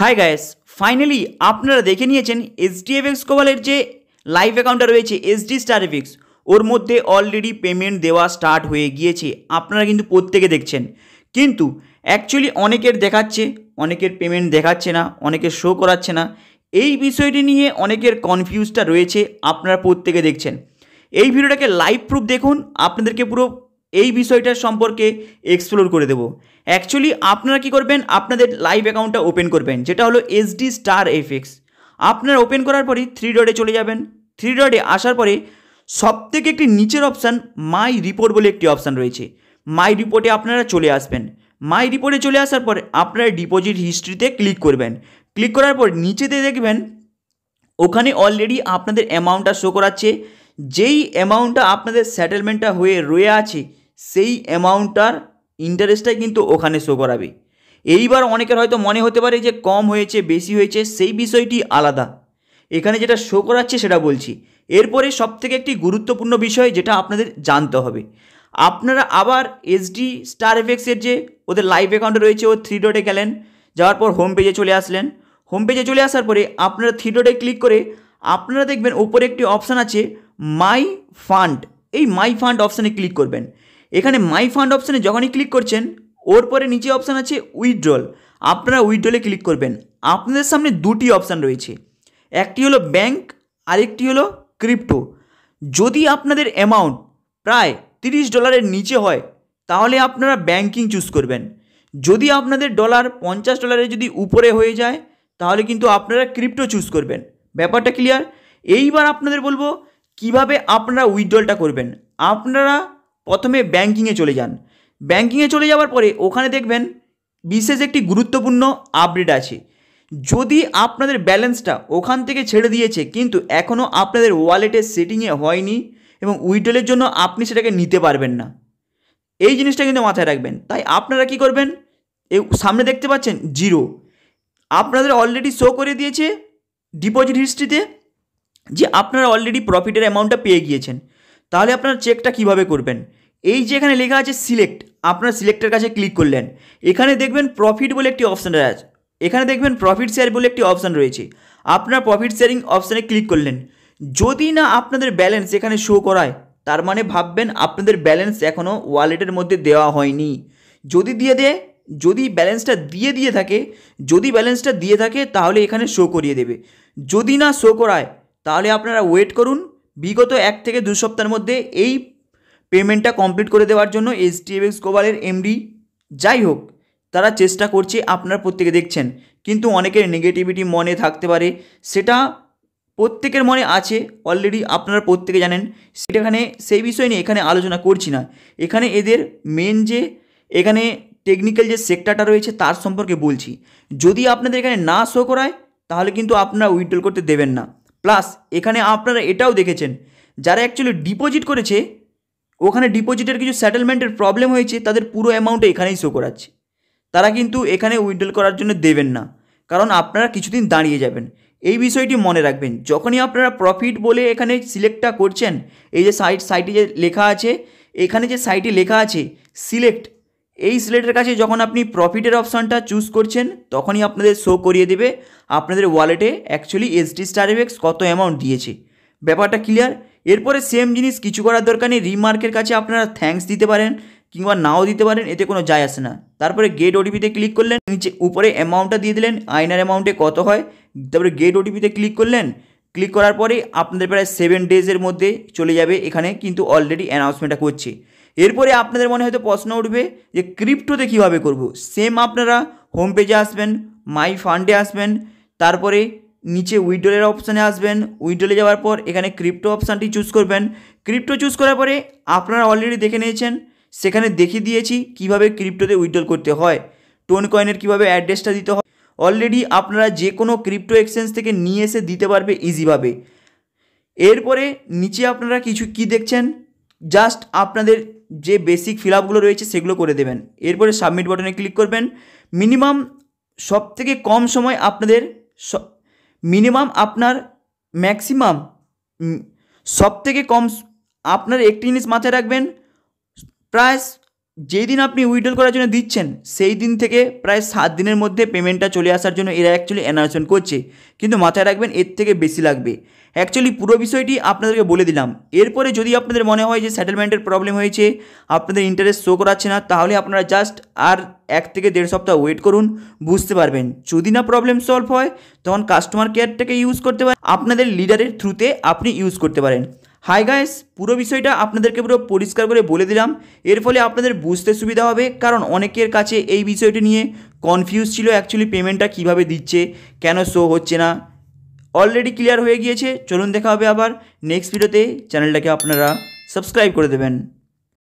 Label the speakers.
Speaker 1: High guys finally আপনারা দেখে নিয়েছেন এসডিএফএক্স কোবালের যে লাইভ অ্যাকাউন্টটা রয়েছে এসডি স্টারএফএক্স ওর মধ্যে অলরেডি পেমেন্ট দেওয়া স্টার্ট হয়ে গিয়েছে আপনারা কিন্তু প্রত্যেকে দেখছেন কিন্তু অ্যাকচুয়ালি অনেকের দেখাচ্ছে অনেকের পেমেন্ট দেখাচ্ছে না অনেকের শো করাচ্ছে না এই বিষয়টি নিয়ে অনেকের কনফিউজটা রয়েছে আপনারা প্রত্যেকে দেখছেন এই ভিডিওটাকে লাইভ প্রুফ দেখুন আপনাদেরকে পুরো এই বিষয়টার সম্পর্কে এক্সপ্লোর করে দেবো অ্যাকচুয়ালি আপনারা কি করবেন আপনাদের লাইভ অ্যাকাউন্টটা ওপেন করবেন যেটা হলো এসডি স্টার এফএক্স আপনারা ওপেন করার পরে থ্রি ডটে চলে যাবেন থ্রি ডটে আসার পরে সব থেকে একটি নিচের অপশান মাই রিপোর্ট বলে একটি অপশান রয়েছে মাই রিপোর্টে আপনারা চলে আসবেন মাই রিপোর্টে চলে আসার পর আপনারা ডিপোজিট হিস্ট্রিতে ক্লিক করবেন ক্লিক করার পর নিচেতে দেখবেন ওখানে অলরেডি আপনাদের অ্যামাউন্টটা শো করাচ্ছে যেই অ্যামাউন্টটা আপনাদের সেটেলমেন্টটা হয়ে রয়ে আছে সেই অ্যামাউন্টটার ইন্টারেস্টটাই কিন্তু ওখানে শো করাবে এইবার অনেকের হয়তো মনে হতে পারে যে কম হয়েছে বেশি হয়েছে সেই বিষয়টি আলাদা এখানে যেটা শো করাচ্ছে সেটা বলছি এরপরে সবথেকে একটি গুরুত্বপূর্ণ বিষয় যেটা আপনাদের জানতে হবে আপনারা আবার এসডি স্টার এফেক্সের যে ওদের লাইভ অ্যাকাউন্টে রয়েছে ও থ্রি ডটে গেলেন যাওয়ার পর হোম পেজে চলে আসলেন হোম পেজে চলে আসার পরে আপনারা থ্রি ডটে ক্লিক করে আপনারা দেখবেন ওপরে একটি অপশান আছে মাই ফান্ড এই মাই ফান্ড অপশানে ক্লিক করবেন এখানে মাই ফান্ড অপশানে যখনই ক্লিক করছেন ওর পরে নিচে অপশান আছে উইথড্রল আপনারা উইথড্রলে ক্লিক করবেন আপনাদের সামনে দুটি অপশান রয়েছে একটি হলো ব্যাংক আরেকটি হলো ক্রিপ্টো যদি আপনাদের অ্যামাউন্ট প্রায় তিরিশ ডলারের নিচে হয় তাহলে আপনারা ব্যাংকিং চুজ করবেন যদি আপনাদের ডলার পঞ্চাশ ডলারের যদি উপরে হয়ে যায় তাহলে কিন্তু আপনারা ক্রিপ্টো চুজ করবেন ব্যাপারটা ক্লিয়ার এইবার আপনাদের বলবো কিভাবে আপনারা উইথড্রলটা করবেন আপনারা প্রথমে ব্যাঙ্কিংয়ে চলে যান ব্যাঙ্কিংয়ে চলে যাওয়ার পরে ওখানে দেখবেন বিশেষ একটি গুরুত্বপূর্ণ আপডেট আছে যদি আপনাদের ব্যালেন্সটা ওখান থেকে ছেড়ে দিয়েছে কিন্তু এখনও আপনাদের ওয়ালেটে সেটিংয়ে হয়নি এবং উইডলের জন্য আপনি সেটাকে নিতে পারবেন না এই জিনিসটা কিন্তু মাথায় রাখবেন তাই আপনারা কি করবেন সামনে দেখতে পাচ্ছেন জিরো আপনাদের অলরেডি শো করে দিয়েছে ডিপোজিট হিস্ট্রিতে যে আপনারা অলরেডি প্রফিটের অ্যামাউন্টটা পেয়ে গিয়েছেন তাহলে আপনার চেকটা কিভাবে করবেন এই যে এখানে লেখা আছে সিলেক্ট আপনার সিলেক্টের কাছে ক্লিক করলেন এখানে দেখবেন প্রফিট বলে একটি অপশান আছে এখানে দেখবেন প্রফিট শেয়ার বলে একটি অপশান রয়েছে আপনার প্রফিট শেয়ারিং অপশানে ক্লিক করলেন যদি না আপনাদের ব্যালেন্স এখানে শো করায় তার মানে ভাববেন আপনাদের ব্যালেন্স এখনও ওয়ালেটের মধ্যে দেওয়া হয়নি যদি দিয়ে দেয় যদি ব্যালেন্সটা দিয়ে দিয়ে থাকে যদি ব্যালেন্সটা দিয়ে থাকে তাহলে এখানে শো করিয়ে দেবে যদি না শো করায় তাহলে আপনারা ওয়েট করুন বিগত এক থেকে দু সপ্তাহের মধ্যে এই পেমেন্টটা কমপ্লিট করে দেওয়ার জন্য এফ এস গোবালের এমডি যাই হোক তারা চেষ্টা করছে আপনার প্রত্যেকে দেখছেন কিন্তু অনেকের নেগেটিভিটি মনে থাকতে পারে সেটা প্রত্যেকের মনে আছে অলরেডি আপনারা প্রত্যেকে জানেন সেখানে সেই বিষয় নিয়ে এখানে আলোচনা করছি না এখানে এদের মেন যে এখানে টেকনিক্যাল যে সেক্টরটা রয়েছে তার সম্পর্কে বলছি যদি আপনাদের এখানে না শো করায় তাহলে কিন্তু আপনারা উইথড্রল করতে দেবেন না প্লাস এখানে আপনারা এটাও দেখেছেন যারা অ্যাকচুয়ালি ডিপোজিট করেছে ওখানে ডিপোজিটের কিছু সেটেলমেন্টের প্রবলেম হয়েছে তাদের পুরো অ্যামাউন্ট এখানেই শো করাচ্ছে তারা কিন্তু এখানে উইড্রল করার জন্য দেবেন না কারণ আপনারা কিছুদিন দাঁড়িয়ে যাবেন এই বিষয়টি মনে রাখবেন যখনই আপনারা প্রফিট বলে এখানে সিলেক্টটা করছেন এই যে সাইট সাইটে যে লেখা আছে এখানে যে সাইটে লেখা আছে সিলেক্ট এই স্লেটের কাছে যখন আপনি প্রফিটের অপশানটা চুজ করছেন তখনই আপনাদের শো করিয়ে দেবে আপনাদের ওয়ালেটে অ্যাকচুয়ালি এসডি স্টার এফেক্স কত অ্যামাউন্ট দিয়েছে ব্যাপারটা ক্লিয়ার এরপরে সেম জিনিস কিছু করার দরকার নেই রিমার্কের কাছে আপনারা থ্যাঙ্কস দিতে পারেন কিংবা নাও দিতে পারেন এতে কোনো যায় আসে না তারপরে গেট ওটিপিতে ক্লিক করলেন নিচে উপরে অ্যামাউন্টটা দিয়ে দিলেন আইনার অ্যামাউন্টে কত হয় তারপরে গেট ওটিপিতে ক্লিক করলেন ক্লিক করার পরে আপনাদের প্রায় সেভেন ডেজের মধ্যে চলে যাবে এখানে কিন্তু অলরেডি অ্যানাউন্সমেন্টটা করছে এরপরে আপনাদের মনে হয়তো প্রশ্ন উঠবে যে ক্রিপ্টোতে কীভাবে করব। সেম আপনারা হোম পেজে আসবেন মাই ফান্ডে আসবেন তারপরে নিচে উইড্রলের অপশানে আসবেন উইড্রলে যাওয়ার পর এখানে ক্রিপ্টো অপশানটি চুজ করবেন ক্রিপ্টো চুজ করার পরে আপনারা অলরেডি দেখে নিয়েছেন সেখানে দেখিয়ে দিয়েছি কিভাবে ক্রিপ্টোতে উইড্রোল করতে হয় টোন কয়েনের কীভাবে অ্যাড্রেসটা দিতে হয় অলরেডি আপনারা যে কোনো ক্রিপ্টো এক্সচেঞ্জ থেকে নিয়ে এসে দিতে পারবে ইজিভাবে এরপরে নিচে আপনারা কিছু কি দেখছেন জাস্ট আপনাদের যে বেসিক ফিল আপগুলো রয়েছে সেগুলো করে দেবেন এরপরে সাবমিট বাটনে ক্লিক করবেন মিনিমাম সব থেকে কম সময় আপনাদের মিনিমাম আপনার ম্যাক্সিমাম সব থেকে কম আপনার একটি জিনিস মাথায় রাখবেন প্রায় যেই দিন আপনি উইড্রল করার জন্য দিচ্ছেন সেই দিন থেকে প্রায় সাত দিনের মধ্যে পেমেন্টটা চলে আসার জন্য এরা অ্যাকচুয়ালি অ্যানাউন্সমেন্ট করছে কিন্তু মাথায় রাখবেন এর থেকে বেশি লাগবে অ্যাকচুয়ালি পুরো বিষয়টি আপনাদেরকে বলে দিলাম এরপরে যদি আপনাদের মনে হয় যে সেটেলমেন্টের প্রবলেম হয়েছে আপনাদের ইন্টারেস্ট শো করাচ্ছে না তাহলে আপনারা জাস্ট আর এক থেকে দেড় সপ্তাহ ওয়েট করুন বুঝতে পারবেন যদি না প্রবলেম সলভ হয় তখন কাস্টমার কেয়ারটাকে ইউজ করতে পারেন আপনাদের লিডারের থ্রুতে আপনি ইউজ করতে পারেন হাই গাইস পুরো বিষয়টা আপনাদেরকে পুরো পরিষ্কার করে বলে দিলাম এর ফলে আপনাদের বুঝতে সুবিধা হবে কারণ অনেকের কাছে এই বিষয়টি নিয়ে কনফিউজ ছিল অ্যাকচুয়ালি পেমেন্টটা কিভাবে দিচ্ছে কেন শো হচ্ছে না অলরেডি ক্লিয়ার হয়ে গিয়েছে চলুন দেখা হবে আবার নেক্সট ভিডিওতে চ্যানেলটাকে আপনারা সাবস্ক্রাইব করে দেবেন